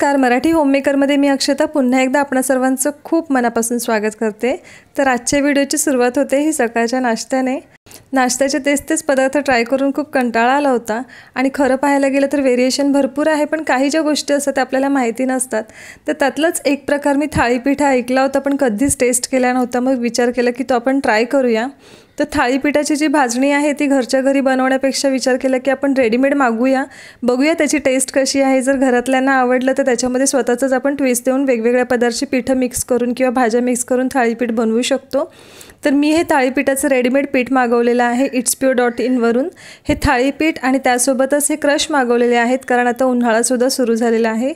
नमस्कार मराठी होममेकरमध्ये मी अक्षता पुन्हा एकदा आपणा सर्वांचं खूप मनापासून स्वागत करते तर आजच्या व्हिडिओची सुरुवात होते ही सकाळच्या नाश्त्याने नाश्त्याचे तेच तेच पदार्थ ट्राय करून खूप कंटाळा आला होता आणि खरं पाहायला गेलं तर व्हेरिएशन भरपूर आहे पण काही ज्या गोष्टी असतात त्या आपल्याला माहिती नसतात तर त्यातलंच एक प्रकार मी थाळीपीठ ऐकला होता पण कधीच टेस्ट केला नव्हता मग विचार केला की तो आपण ट्राय करूया तर थाळीपीठाची जी भाजणी आहे ती घरच्या घरी बनवण्यापेक्षा विचार केला की आपण रेडीमेड मागूया बघूया त्याची टेस्ट कशी आहे जर घरातल्यांना आवडलं तर त्याच्यामध्ये स्वतःचंच आपण ट्विस्ट देऊन वेगवेगळ्या पदार्थी पीठं मिक्स करून किंवा भाज्या मिक्स करून थाळीपीठ बनवू शकतो तर मी हे थाळीपीठाचं रेडीमेड पीठ मागवलेलं आहे इट्स प्युअर डॉट इनवरून हे थाळीपीठ आणि त्यासोबतच हे क्रश मागवलेले आहेत कारण आता उन्हाळासुद्धा सुरू झालेला आहे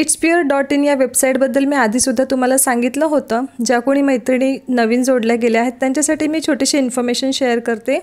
इट्स प्युअर डॉट इन या वेबसाईटबद्दल मी आधीसुद्धा तुम्हाला सांगितलं होतं ज्या कोणी मैत्रिणी नवीन जोडल्या गेल्या आहेत त्यांच्यासाठी मी छोटीशी इन्फॉर्मेशन इन्फॉर्मेशन शेअर करते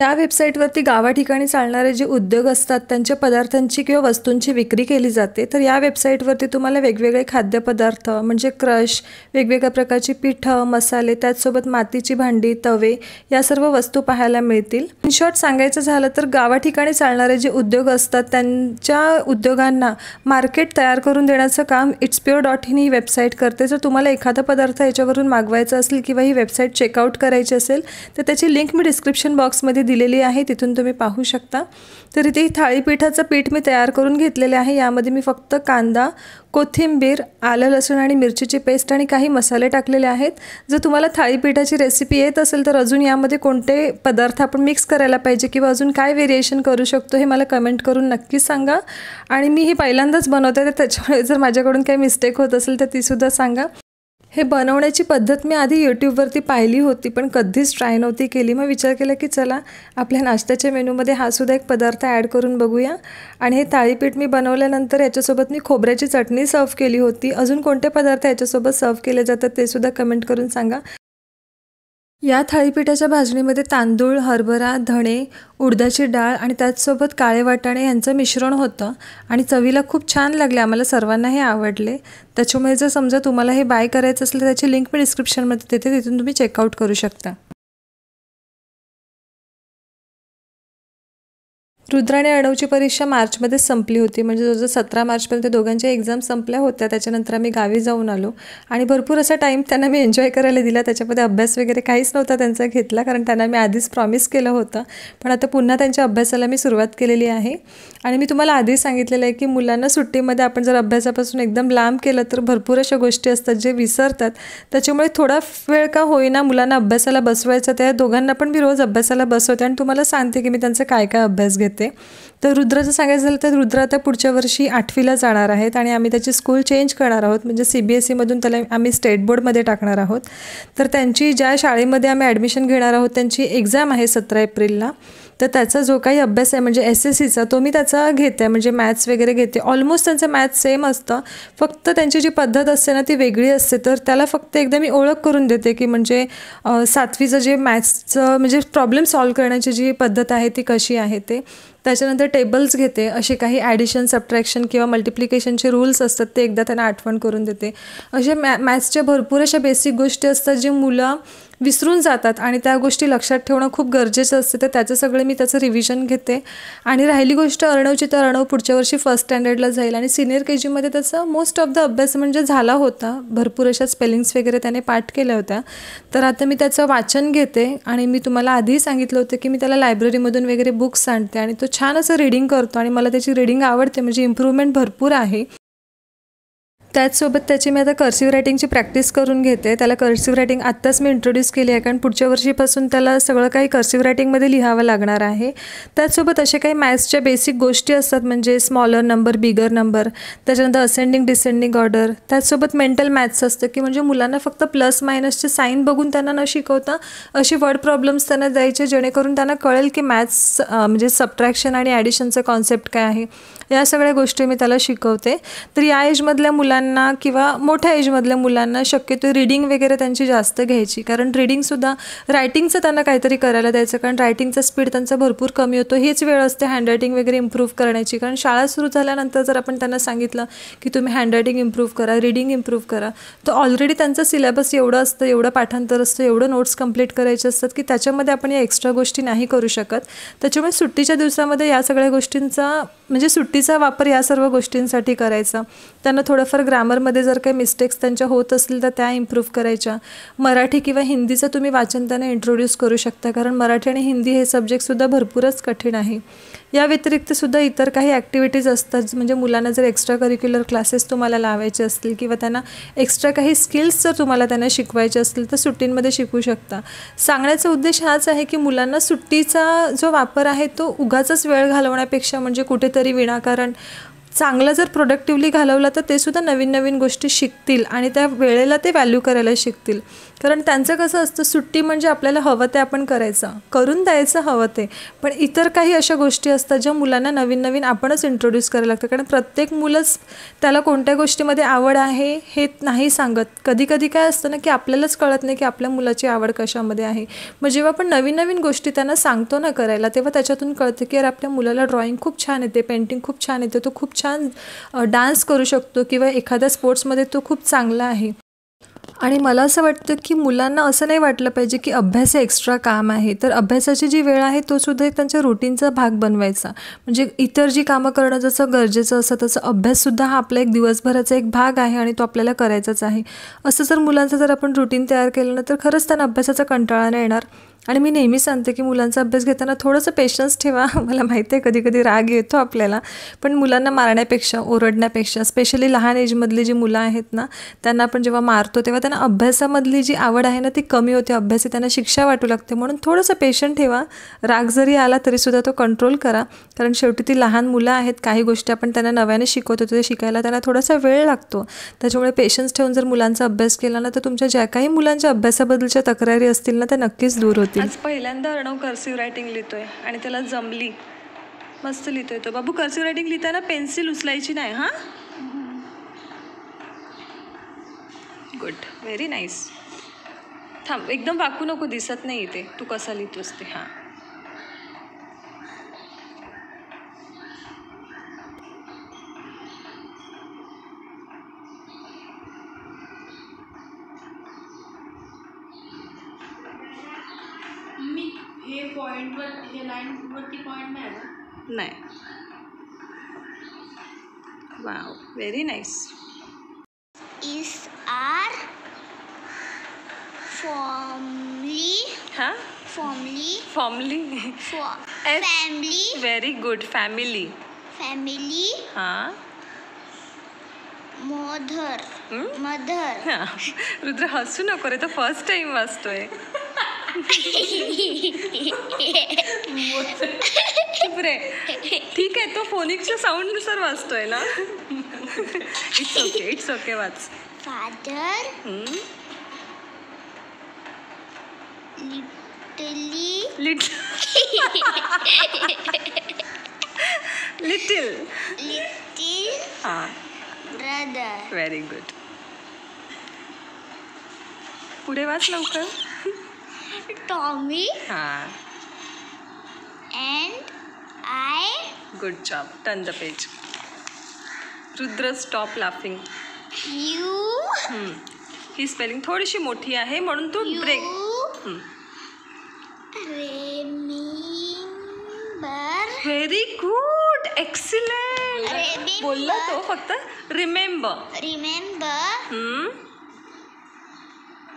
त्या वेबसाईटवरती गावा ठिकाणी चालणारे जे उद्योग असतात त्यांच्या पदार्थांची किंवा वस्तूंची विक्री केली जाते तर या वेबसाईटवरती तुम्हाला वेगवेगळे खाद्यपदार्थ म्हणजे क्रश वेगवेगळ्या प्रकारची पिठं मसाले त्याचसोबत मातीची भांडी तवे या सर्व वस्तू पाहायला मिळतील इन शॉर्ट सांगायचं झालं तर गावा ठिकाणी चालणारे जे उद्योग असतात त्यांच्या उद्योगांना मार्केट तयार करून देण्याचं काम इट्स प्युअर डॉट इन ही वेबसाईट करते जर तुम्हाला एखादा पदार्थ याच्यावरून मागवायचा असेल किंवा ही वेबसाईट चेकआउट करायची असेल तर त्याची लिंक मी डिस्क्रिप्शन बॉक्समध्ये दिलेली आहे तिथून तुम्ही पाहू शकता तर इथे थाळीपीठाचं पीठ मी तयार करून घेतलेले आहे यामध्ये मी फक्त कांदा कोथिंबीर आलं लसूण आणि मिरचीची पेस्ट आणि काही मसाले टाकलेले आहेत जर तुम्हाला थाळीपीठाची रेसिपी येत असेल तर अजून यामध्ये कोणते पदार्थ आपण मिक्स करायला पाहिजे किंवा अजून काय व्हेरिएशन करू शकतो हे मला कमेंट करून नक्कीच सांगा आणि मी ही पहिल्यांदाच बनवते तर त्याच्यामुळे जर माझ्याकडून काही मिस्टेक होत असेल तर तीसुद्धा सांगा हे बनवण्याची पद्धत मी आधी यूट्यूबवरती पाहिली होती पण कधीच ट्राय नव्हती केली मग विचार केला की चला आपल्या नाश्त्याच्या मेन्यूमध्ये हा सुद्धा एक पदार्थ ॲड करून बघूया आणि हे थाळीपीठ मी बनवल्यानंतर याच्यासोबत मी खोबऱ्याची चटणी सर्व केली होती अजून कोणते पदार्थ याच्यासोबत सर्व केले जातात ते सुद्धा कमेंट करून सांगा या थाळीपीठाच्या भाजणीमध्ये तांदूळ हरभरा धणे उडदाची डाळ आणि त्याचसोबत काळे वाटाणे यांचं मिश्रण होतं आणि चवीला खूप छान लागले आम्हाला सर्वांना हे आवडले त्याच्यामुळे जर समजा तुम्हाला हे बाय करायचं असेल त्याची लिंक मी डिस्क्रिप्शनमध्ये देते तिथून तुम्ही चेकआउट करू शकता रुद्र आणि अडवची परीक्षा मार्चमध्ये संपली होती म्हणजे जो जवळजवळ सतरा मार्चपर्यंत दोघांच्या एक्झाम संपल्या होत्या त्याच्यानंतर आम्ही गावी जाऊन आलो आणि भरपूर असा टाईम त्यांना मी एन्जॉय करायला दिला त्याच्यामध्ये अभ्यास वगैरे काहीच नव्हता त्यांचा घेतला कारण त्यांना मी आधीच प्रॉमिस केलं होतं पण आता पुन्हा त्यांच्या अभ्यासाला मी सुरुवात केलेली आहे आणि मी तुम्हाला आधीच सांगितलेलं आहे की मुलांना सुट्टीमध्ये आपण जर अभ्यासापासून एकदम लांब केलं तर भरपूर अशा गोष्टी असतात जे विसरतात त्याच्यामुळे थोडा वेळ का होईना मुलांना अभ्यासाला बसवायचा त्या दोघांना पण मी रोज अभ्यासाला बसवते आणि तुम्हाला सांगते की मी त्यांचा काय काय अभ्यास घेते येते तर रुद्राचं सांगायचं झालं तर रुद्र आता पुढच्या वर्षी आठवीला जाणार आहेत आणि आम्ही त्याची स्कूल चेंज करणार आहोत म्हणजे सी बी एस ईमधून e त्याला आम्ही स्टेट बोर्डमध्ये टाकणार आहोत तर त्यांची ज्या शाळेमध्ये आम्ही ॲडमिशन घेणार आहोत त्यांची एक्झाम आहे सतरा एप्रिलला तर त्याचा जो काही अभ्यास आहे म्हणजे एस एस सीचा तो मी त्याचा घेते म्हणजे मॅथ्स वगैरे घेते ऑलमोस्ट त्यांचं मॅथ्स सेम असतं फक्त त्यांची जी पद्धत असते ना ती वेगळी असते तर त्याला फक्त एकदा मी ओळख करून देते की म्हणजे सातवीचं जे मॅथ्सचं म्हणजे प्रॉब्लेम सॉल्व करण्याची जी पद्धत आहे ती कशी आहे ते त्याच्यानंतर टेबल्स घेते असे काही ॲडिशन सबट्रॅक्शन किंवा मल्टिप्लिकेशनचे रूल्स असतात ते एकदा त्यांना आठवण करून देते असे मॅ मॅथ्सच्या भरपूर अशा बेसिक गोष्टी असतात जे मुलं विसरून जातात आणि त्या गोष्टी लक्षात ठेवणं खूप गरजेचं असते तर त्याचं सगळं मी त्याचं रिव्हिजन घेते आणि राहिली गोष्ट अर्णवची तर अर्णव पुढच्या वर्षी फर्स्ट स्टँडर्डला जाईल आणि सिनियर के जीमध्ये त्याचा मोस्ट ऑफ द अभ्यास म्हणजे झाला होता भरपूर अशा स्पेलिंग्स वगैरे त्याने पाठ केल्या होत्या तर आता मी त्याचं वाचन घेते आणि मी तुम्हाला आधीही सांगितलं होतं की मी त्याला लायब्ररीमधून वगैरे बुक्स आणते आणि तो छान असं रीडिंग करतो आणि मला त्याची रीडिंग आवडते म्हणजे इम्प्रूव्हमेंट भरपूर आहे त्याचसोबत त्याची मी आता कर्सिव्ह रायटिंगची प्रॅक्टिस करून घेते त्याला कर्सिव्ह रायटिंग आत्ताच मी इंट्रोड्यूस केली आहे कारण पुढच्या वर्षीपासून त्याला सगळं काही कर्सिव्ह रायटिंगमध्ये लिहावं लागणार आहे त्याचसोबत असे काही मॅथ्सच्या बेसिक गोष्टी असतात म्हणजे स्मॉलर नंबर बिगर नंबर त्याच्यानंतर असेंडिंग डिसेंडिंग ऑर्डर त्याचसोबत मेंटल मॅथ्स असतं की म्हणजे मुलांना फक्त प्लस मायनसचे साईन बघून त्यांना न शिकवता असे वर्ड प्रॉब्लेम्स त्यांना द्यायचे जेणेकरून त्यांना कळेल की मॅथ्स म्हणजे सबट्रॅक्शन आणि ॲडिशनचं कॉन्सेप्ट काय आहे या सगळ्या गोष्टी मी त्याला शिकवते तर या एजमधल्या मुलांना मुलांना किंवा मोठ्या एजमधल्या मुलांना शक्यतो रिडिंग वगैरे त्यांची जास्त घ्यायची कारण रिडिंगसुद्धा रायटिंगचं त्यांना काहीतरी करायला द्यायचं कारण रायटिंगचा स्पीड त्यांचा भरपूर कमी होतो हीच वेळ असते हँडरायटिंग वगैरे इम्प्रूव्ह करण्याची कारण शाळा सुरू झाल्यानंतर जर आपण त्यांना सांगितलं की तुम्ही हँडरायटिंग इम्प्रूव्ह करा रिडिंग इम्प्रूव्ह करा तर ऑलरेडी त्यांचा सिलेबस एवढं असतं एवढं पाठांतर असतं एवढं नोट्स कंप्लीट करायचे असतात की त्याच्यामध्ये आपण या एक्स्ट्रा गोष्टी नाही करू शकत त्याच्यामुळे सुट्टीच्या दिवसामध्ये या सगळ्या गोष्टींचा म्हणजे सुट्टीचा वापर या सर्व गोष्टींसाठी करायचा त्यांना थोडंफार ग्रॅमरमध्ये जर काही मिस्टेक्स त्यांच्या होत असतील तर त्या इम्प्रूव्ह करायच्या मराठी किंवा हिंदीचं तुम्ही वाचन त्यांना इंट्रोड्यूस करू शकता कारण मराठी आणि हिंदी हे सब्जेक्टसुद्धा भरपूरच कठीण आहे या व्यतिरिक्तसुद्धा इतर काही ॲक्टिव्हिटीज असतात म्हणजे मुलांना जर एक्स्ट्रा करिक्युलर क्लासेस तुम्हाला लावायचे असतील किंवा त्यांना एक्स्ट्रा काही स्किल्स जर तुम्हाला त्यांना शिकवायचे असतील तर सुट्टींमध्ये शिकू शकता सांगण्याचा उद्देश हाच आहे की मुलांना सुट्टीचा जो वापर आहे तो उगाचाच वेळ घालवण्यापेक्षा म्हणजे कुठेतरी विनाकारण चांगला जर प्रोडक्टिव्हली घालवला तर ते सुद्धा नवीन नवीन गोष्टी शिकतील आणि त्या वेळेला ते व्हॅल्यू करायला शिकतील कारण त्यांचं कसं असतं सुट्टी म्हणजे आपल्याला हवं ते आपण करायचं करून द्यायचं हवं ते पण इतर काही अशा गोष्टी असतात ज्या मुलांना नवीन नवीन आपणच इंट्रोड्यूस करायला लागतं कारण प्रत्येक मुलंच त्याला कोणत्या गोष्टीमध्ये आवड आहे हे नाही सांगत कधी कधी काय असतं ना की आपल्यालाच कळत नाही की आपल्या मुलाची आवड कशामध्ये आहे मग जेव्हा आपण नवीन नवीन गोष्टी त्यांना सांगतो ना करायला तेव्हा त्याच्यातून कळतं की अरे आपल्या मुलाला ड्रॉइंग खूप छान येते पेंटिंग खूप छान येते तो खूप छान डान्स करू शकतो किंवा एखाद्या स्पोर्ट्समध्ये तो खूप चांगला आहे आणि मला असं वाटतं की मुलांना असं नाही वाटलं पाहिजे की अभ्यास हे एक्स्ट्रा काम आहे तर अभ्यासाची जी वेळ आहे तो सुद्धा एक त्यांच्या रुटीनचा भाग बनवायचा म्हणजे इतर जी कामं करणं जसं गरजेचं असं तसं अभ्याससुद्धा हा आपला एक दिवसभराचा एक भाग आहे आणि तो आपल्याला करायचाच आहे असं जर मुलांचं जर आपण रुटीन तयार केलं ना तर खरंच त्यांना अभ्यासाचा कंटाळा नाही येणार आणि मी नेहमी सांगते की मुलांचा अभ्यास घेताना थोडंसं पेशन्स ठेवा मला माहिती आहे कधी कधी राग येतो आपल्याला पण मुलांना मारण्यापेक्षा ओरडण्यापेक्षा स्पेशली लहान एजमधली जी मुलं आहेत ना त्यांना आपण जेव्हा मारतो तेव्हा त्यांना अभ्यासामधली जी आवड आहे ना ती कमी होते अभ्यासी त्यांना शिक्षा वाटू लागते म्हणून थोडंसं पेशंट ठेवा राग जरी आला तरीसुद्धा तो कंट्रोल करा कारण शेवटी ती लहान मुलं आहेत काही गोष्टी आपण त्यांना नव्याने शिकवतो ते शिकायला त्यांना थोडासा वेळ लागतो त्याच्यामुळे पेशन्स ठेवून जर मुलांचा अभ्यास केला ना तर तुमच्या ज्या काही मुलांच्या अभ्यासाबद्दलच्या तक्रारी असतील ना त्या नक्कीच दूर होतील आज पहिल्यांदा अर्णव कर्सिव्ह रायटिंग लिहितोय आणि त्याला जमली मस्त लिहितोय तो बाबू कर्सिव्ह रायटिंग लिहिताना पेन्सिल उचलायची नाही हां गुड व्हेरी नाईस थांब एकदम वाकू नको दिसत नाही इथे तू कसा लिहितोस ते हां पॉईंटवर हे लाईनवरती पॉईंट नाही ना नाही wow very nice is are formally हां formally formally family very good family family हां मधर मधर रुद्र हसू नको रे तो फर्स्ट टाइम वाचतोय बरे ठीक आहे तो फोनिक्सच्या साऊंडनुसार वाचतोय ना इट्स ओके इट्स ओके वाच father little little little little brother very good पुढे वाच लवकर Tommy. हाँ. And I. Good job. Turn the page. Rudra stop laughing you ही स्पेलिंग थोडीशी मोठी आहे म्हणून तू ब्रेक व्हेरी गुड एक्सिलेंट बोलला तो फक्त remember remember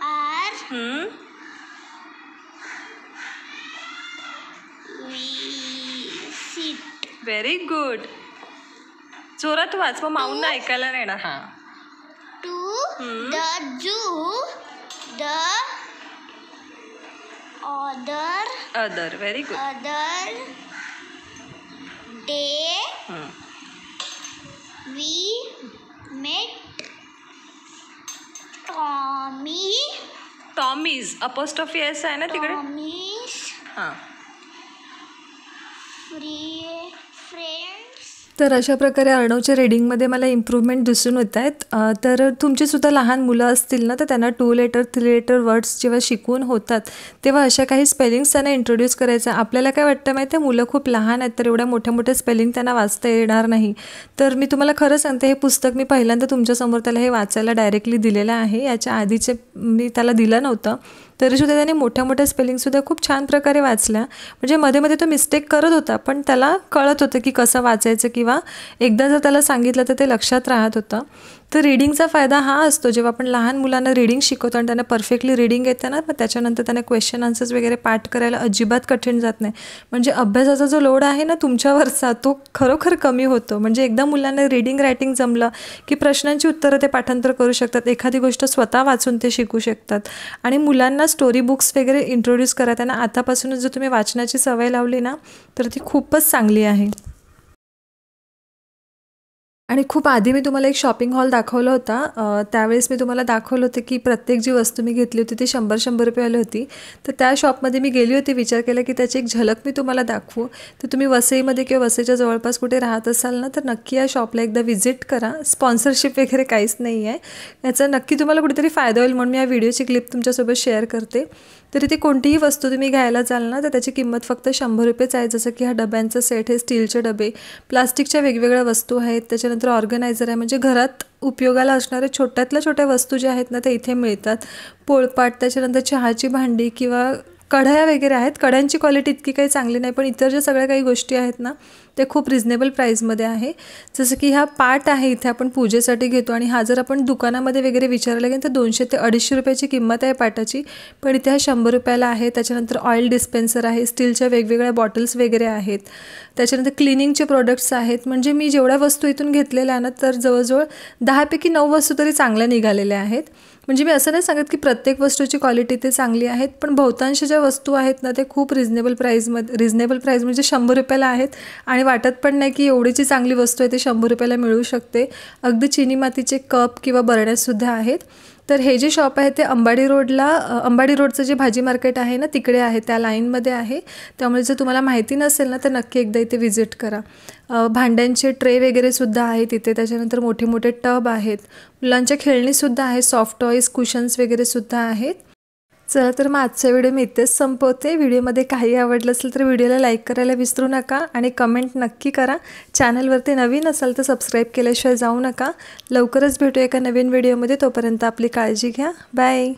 are very good चोरात वाच मग ना ऐकायला नाही ना हा to the zoo the other other very good other day we met Tommy Tommy's apostrophe s आहे ना तिकडे टॉमीज हा फ्री तर अशा प्रकारे अर्णवच्या रेडिंगमध्ये मला इम्प्रूव्हमेंट दिसून येत आहेत तर तुमचीसुद्धा लहान मुलं असतील ना तर त्यांना two letter three letter words जेव्हा शिकवून होतात तेव्हा अशा काही स्पेलिंग्स त्यांना इंट्रोड्यूस करायचं आपल्याला काय वाटतं माहिती आहे मुलं खूप लहान आहेत तर एवढ्या मोठ्या मोठ्या स्पेलिंग त्यांना वाचता येणार नाही तर मी तुम्हाला खरं सांगते हे पुस्तक मी पहिल्यांदा तुमच्यासमोर त्याला हे वाचायला डायरेक्टली दिलेलं आहे याच्या आधीचे मी त्याला दिलं नव्हतं तरीसुद्धा त्याने मोठ्या मोठ्या स्पेलिंगसुद्धा खूप छान प्रकारे वाचल्या म्हणजे मध्ये मध्ये तो मिस्टेक करत होता पण त्याला कळत होतं की कसं वाचायचं किंवा एकदा जर त्याला सांगितलं तर ते लक्षात राहत होतं तर रीडिंगचा फायदा हा असतो जेव्हा आपण लहान मुलांना रीडिंग शिकवतो आणि त्यांना परफेक्टली रीडिंग येते ना मग त्याच्यानंतर त्यांना क्वेश्चन आन्सर्स वगैरे पाठ करायला अजिबात कठीण जात नाही म्हणजे अभ्यासाचा जो लोड आहे ना तुमच्यावरचा तो खरोखर कमी होतो म्हणजे एकदा मुलांना रीडिंग रायटिंग जमलं की प्रश्नांची उत्तरं ते पाठांतर करू शकतात एखादी गोष्ट स्वतः वाचून ते शिकू शकतात आणि मुलांना स्टोरी बुक्स वगैरे इंट्रोड्यूस करा त्यांना आतापासूनच जर तुम्ही वाचनाची सवय लावली ना तर ती खूपच चांगली आहे आणि खूप आधी मी तुम्हाला एक शॉपिंग हॉल दाखवला होता त्यावेळेस मी तुम्हाला दाखवलं होतं की प्रत्येक जी वस्तू मी घेतली होती ती शंभर शंभर रुपयाला होती तर त्या शॉपमध्ये मी गेली होती विचार केला की त्याची एक झलक मी तुम्हाला दाखवू तर तुम्ही वसईमध्ये किंवा वसईच्या जवळपास कुठे राहत असाल ना तर नक्की या शॉपला एकदा व्हिजिट करा स्पॉन्सरशिप वगैरे काहीच नाही आहे याचा नक्की तुम्हाला कुठेतरी फायदा होईल म्हणून मी या व्हिडिओची क्लिप तुमच्यासोबत शेअर करते तरी इथे कोणतीही वस्तू तुम्ही घ्यायला जाल ना तर त्याची किंमत फक्त शंभर रुपयेच आहे जसं की हा डब्यांचा सेट हे स्टीलचे डबे प्लास्टिकच्या वेगवेगळ्या वस्तू आहेत त्याच्यानंतर ऑर्गनायझर आहे म्हणजे घरात उपयोगाला असणाऱ्या छोट्यातल्या छोट्या वस्तू ज्या आहेत ना त्या इथे मिळतात पोळपाट त्याच्यानंतर चहाची भांडी किंवा कढया वगैरे आहेत कढ्यांची क्वालिटी इतकी काही चांगली नाही पण इतर ज्या सगळ्या काही गोष्टी आहेत ना ते खूप रिजनेबल प्राईजमध्ये आहे जसं की हा पाट आहे इथे आपण पूजेसाठी घेतो आणि हा जर आपण दुकानामध्ये वगैरे विचारायला गेलं तर दोनशे ते अडीचशे रुपयाची किंमत आहे पाटाची पण इथे हा शंभर रुपयाला आहे त्याच्यानंतर ऑइल डिस्पेन्सर आहे स्टीलच्या वेगवेगळ्या बॉटल्स वगैरे आहेत त्याच्यानंतर क्लिनिंगचे प्रोडक्ट्स आहेत म्हणजे मी जेवढ्या वस्तू इथून घेतलेल्या ना तर जवळजवळ दहापैकी नऊ वस्तू तरी चांगल्या निघालेल्या आहेत म्हणजे मी असं नाही सांगत की प्रत्येक वस्तूची क्वालिटी ते चांगली आहेत पण बहुतांश ज्या वस्तू आहेत ना ते खूप रिजनेबल प्राईजमध्ये रिजनेबल प्राईज म्हणजे शंभर रुपयाला आहेत आणि वाटत पण नाही की जी चांगली वस्तू आहे ती शंभर रुपयाला मिळू शकते अगदी चिनी मातीचे कप किंवा बरण्यासुद्धा आहेत तर हे जे शॉप आहे ते अंबाडी रोडला अंबाडी रोडचं जे भाजी मार्केट आहे ना तिकडे आहे त्या लाईनमध्ये आहे त्यामुळे जर तुम्हाला माहिती नसेल ना तर नक्की एकदा इथे व्हिजिट करा भांड्यांचे ट्रे वगैरेसुद्धा आहेत तिथे त्याच्यानंतर मोठे मोठे टब आहेत मुलांच्या खेळणीसुद्धा आहेत सॉफ्ट टॉईज कुशन्स वगैरेसुद्धा आहेत चला तर मग आजचा व्हिडिओ मी इथेच संपवते व्हिडिओमध्ये काही आवडलं असेल तर व्हिडिओला लाईक करायला विसरू नका आणि कमेंट नक्की करा चॅनलवरती नवीन असाल तर सबस्क्राईब केल्याशिवाय जाऊ नका लवकरच भेटू एका नवीन व्हिडिओमध्ये तोपर्यंत आपली काळजी घ्या बाय